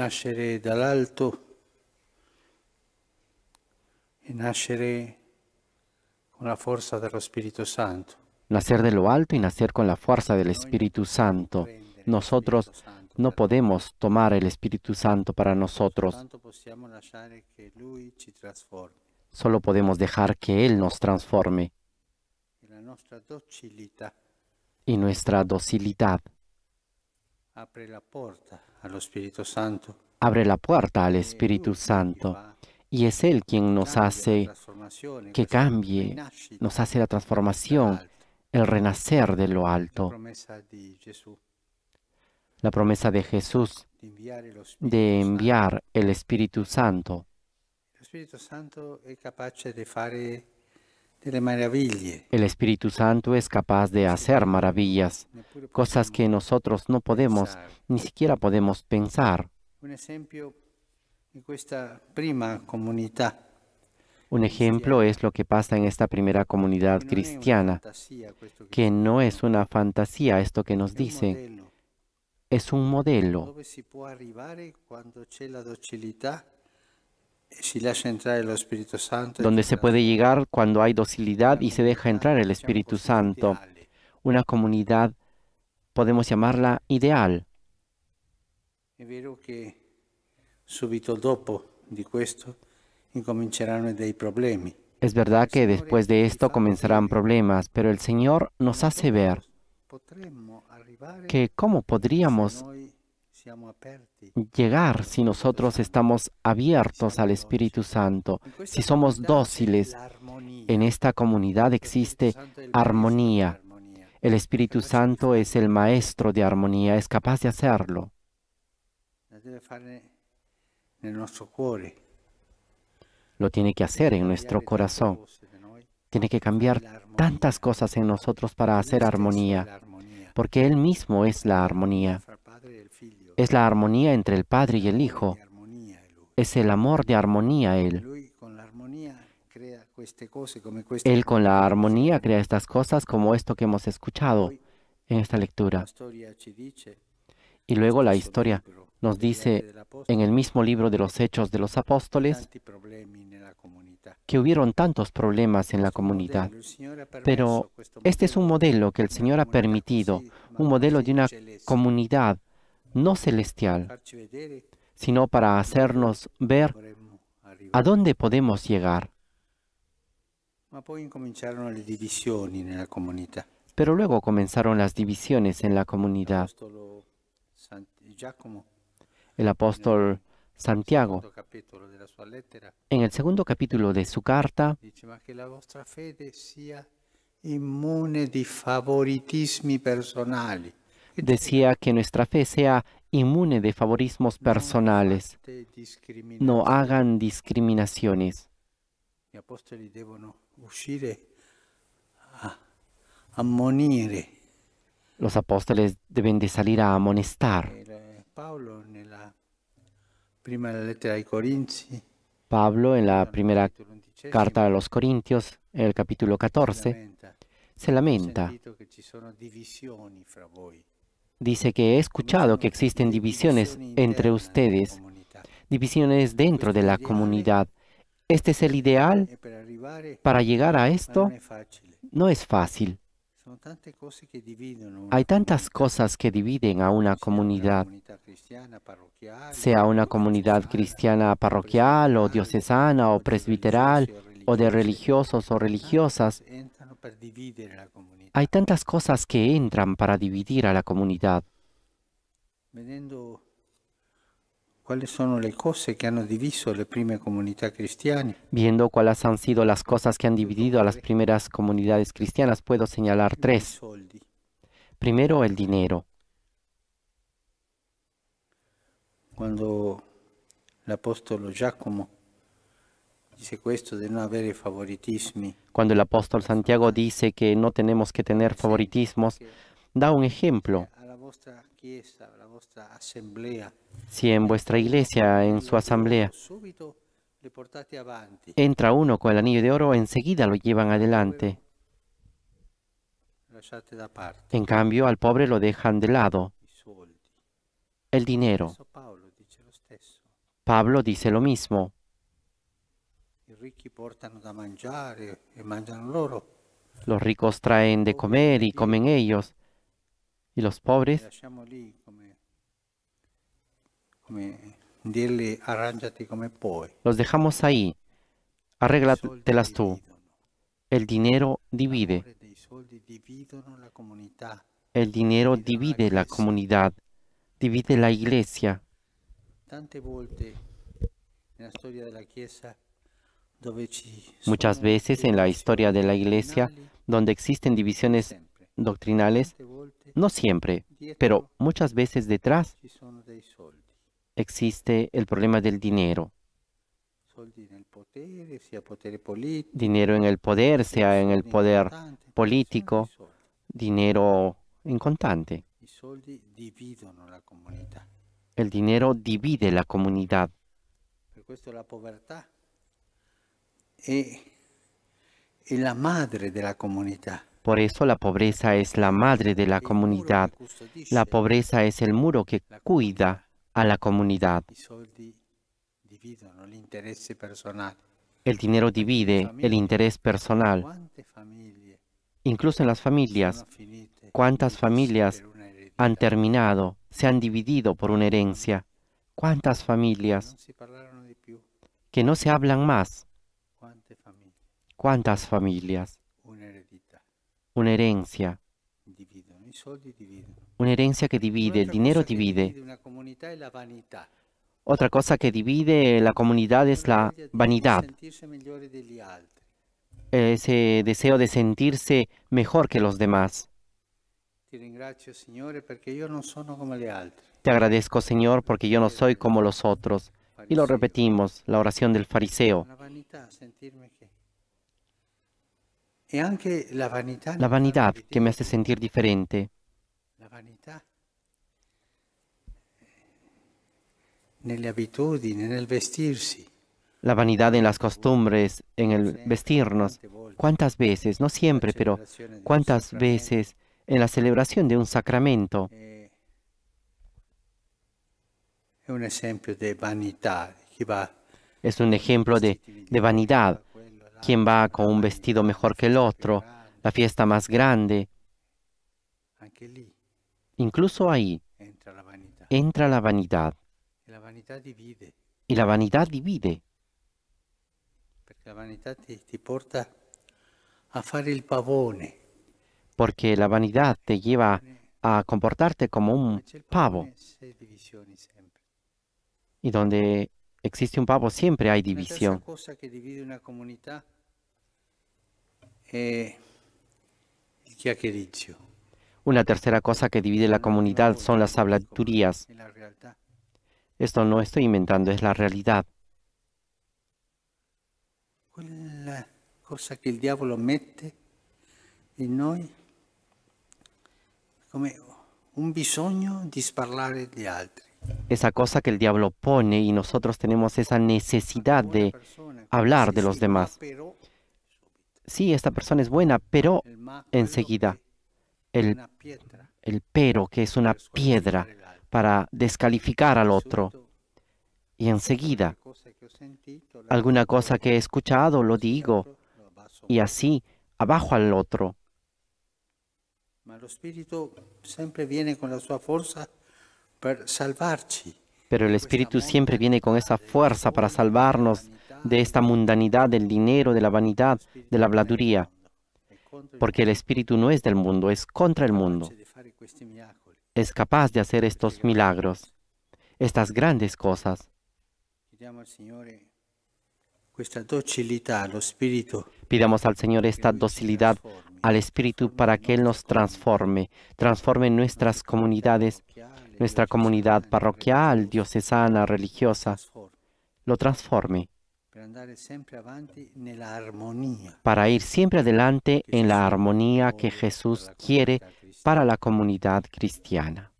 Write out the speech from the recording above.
alto e con la fuerza del Espíritu Santo. Nacer de lo alto y nacer con la fuerza del Espíritu Santo. Nosotros no podemos tomar el Espíritu Santo para nosotros. Solo podemos dejar que Él nos transforme. E y nuestra docilidad Abre la puerta al Espíritu Santo. Abre la puerta al Espíritu Santo. Y es Él quien nos hace que cambie, nos hace la transformación, el renacer de lo alto. La promesa de Jesús de enviar el Espíritu Santo. El Espíritu Santo es capaz de hacer el Espíritu Santo es capaz de hacer maravillas, cosas que nosotros no podemos, ni siquiera podemos pensar. Un ejemplo es lo que pasa en esta primera comunidad cristiana, que no es una fantasía esto que nos dice, es un modelo donde se puede llegar cuando hay docilidad y se deja entrar el Espíritu Santo. Una comunidad, podemos llamarla ideal. Es verdad que después de esto comenzarán problemas, pero el Señor nos hace ver que cómo podríamos llegar si nosotros estamos abiertos al Espíritu Santo, si somos dóciles. En esta comunidad existe armonía. El Espíritu Santo es el maestro de armonía, es capaz de hacerlo. Lo tiene que hacer en nuestro corazón. Tiene que cambiar tantas cosas en nosotros para hacer armonía, porque Él mismo es la armonía. Es la armonía entre el Padre y el Hijo. Es el amor de armonía Él. Él con la armonía crea estas cosas como esto que hemos escuchado en esta lectura. Y luego la historia nos dice en el mismo libro de los Hechos de los Apóstoles que hubieron tantos problemas en la comunidad. Pero este es un modelo que el Señor ha permitido, un modelo de una comunidad no celestial, sino para hacernos ver a dónde podemos llegar. Pero luego comenzaron las divisiones en la comunidad. El apóstol Santiago, en el segundo capítulo de su carta, dice que la fe inmune di favoritismos personales decía que nuestra fe sea inmune de favorismos personales. No hagan discriminaciones. Los apóstoles deben de salir a amonestar. Pablo en la primera carta a los Corintios, en el capítulo 14, se lamenta. Dice que he escuchado que existen divisiones entre ustedes, divisiones dentro de la comunidad. Este es el ideal. Para llegar a esto no es fácil. Hay tantas cosas que dividen a una comunidad, sea una comunidad cristiana parroquial o diocesana o presbiteral o de religiosos o religiosas. Hay tantas cosas que entran para dividir a la comunidad. cuáles son las cosas que han Viendo cuáles han sido las cosas que han dividido a las primeras comunidades cristianas, puedo señalar tres. Primero, el dinero. Cuando el apóstol Giacomo cuando el apóstol Santiago dice que no tenemos que tener favoritismos, da un ejemplo. Si en vuestra iglesia, en su asamblea, entra uno con el anillo de oro, enseguida lo llevan adelante. En cambio, al pobre lo dejan de lado. El dinero. Pablo dice lo mismo. E los ricos traen de comer y comen ellos. Y los pobres. Los dejamos ahí. Arréglatelas tú. El dinero divide. El dinero divide la comunidad, divide la iglesia. Tante volte historia de la iglesia Muchas veces en la historia de la Iglesia, donde existen divisiones doctrinales, no siempre, pero muchas veces detrás existe el problema del dinero. Dinero en el poder, sea en el poder político, dinero en contante. El dinero divide la comunidad. Eh, la madre de la comunidad. Por eso la pobreza es la madre de la comunidad. La pobreza es el muro que cuida a la comunidad. El dinero divide el interés personal. Incluso en las familias, ¿cuántas familias han terminado, se han dividido por una herencia? ¿Cuántas familias que no se hablan más? ¿Cuántas familias? Una herencia. Una herencia que divide, el dinero divide. Otra cosa que divide la comunidad es la vanidad. Ese deseo de sentirse mejor que los demás. Te agradezco, Señor, porque yo no soy como los otros. Y lo repetimos, la oración del fariseo. La vanidad que me hace sentir diferente. La vanidad en las costumbres, en el vestirnos. ¿Cuántas veces? No siempre, pero ¿cuántas veces en la celebración de un sacramento? Eh, es un ejemplo de vanidad quién va con un vestido mejor que el otro, la fiesta más grande. Incluso ahí entra la vanidad. Y la vanidad divide. Porque la vanidad te lleva a comportarte como un pavo. Y donde existe un pavo, siempre hay división. cosa que divide una comunidad eh, Una tercera cosa que divide la comunidad son las hablaturías. Esto no estoy inventando, es la realidad. La cosa que el diablo mete en noi como un bisogno di parlare de altri esa cosa que el diablo pone y nosotros tenemos esa necesidad de hablar de los demás. Sí, esta persona es buena, pero enseguida el, el pero, que es una piedra para descalificar al otro. Y enseguida, alguna cosa que he escuchado, lo digo, y así, abajo al otro. espíritu siempre viene con su fuerza pero el Espíritu siempre viene con esa fuerza para salvarnos de esta mundanidad, del dinero, de la vanidad, de la habladuría. Porque el Espíritu no es del mundo, es contra el mundo. Es capaz de hacer estos milagros, estas grandes cosas. Pidamos al Señor esta docilidad al Espíritu para que Él nos transforme, transforme nuestras comunidades nuestra comunidad parroquial, diocesana, religiosa, lo transforme para ir siempre adelante en la armonía que Jesús quiere para la comunidad cristiana.